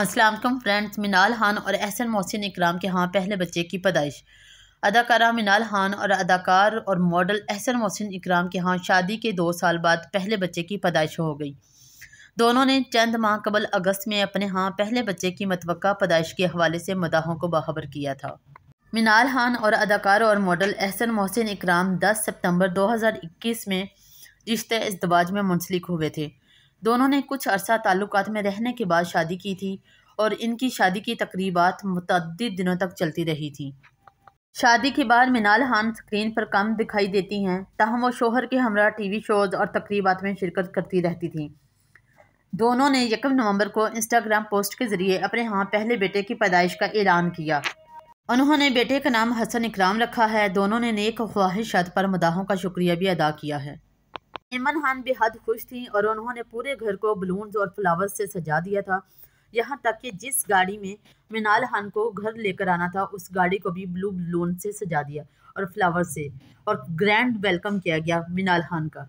Aslam friends मिनाल खान और एहसन मोहसिन इकराम के हाँ पहले बच्चे की पैदाइश अदाकारा मिनाल खान और अदाकार और मॉडल एहसन मोहसिन इकराम के यहाँ शादी के दो साल बाद पहले बच्चे की पैदाइश हो गई दोनों ने चंद माह कबल अगस्त में अपने हाँ पहले बच्चे की मतव पैदाइश के हवाले से मदाहों को बाखबर किया था मिनाल खान और अदाकार और मॉडल एहसन मोहसिन इकराम दो हज़ार इक्कीस में रिश्ते इजवाज में मुंसलिक हुए थे दोनों ने कुछ अरसा ताल्लुकात में रहने के बाद शादी की थी और इनकी शादी की तकरीबा मतद दिनों तक चलती रही थी शादी के बाद मिनाल हान स्क्रीन पर कम दिखाई देती हैं ताहम वो शोहर के हमरा टीवी शोज़ और तकरीबा में शिरकत करती रहती थी दोनों ने यकम नवंबर को इंस्टाग्राम पोस्ट के ज़रिए अपने यहाँ पहले बेटे की पैदाइश का ऐलान किया उन्होंने बेटे का नाम हसन इकराम रखा है दोनों ने नेक ख्वाहिशात पर मदाहों का शुक्रिया भी अदा किया है इमन खान बेहद खुश थीं और उन्होंने पूरे घर को बलून और फ्लावर्स से सजा दिया था यहाँ तक कि जिस गाड़ी में मिनाल खान को घर लेकर आना था उस गाड़ी को भी ब्लू बलून से सजा दिया और फ्लावर से और ग्रैंड वेलकम किया गया मिनाल खान का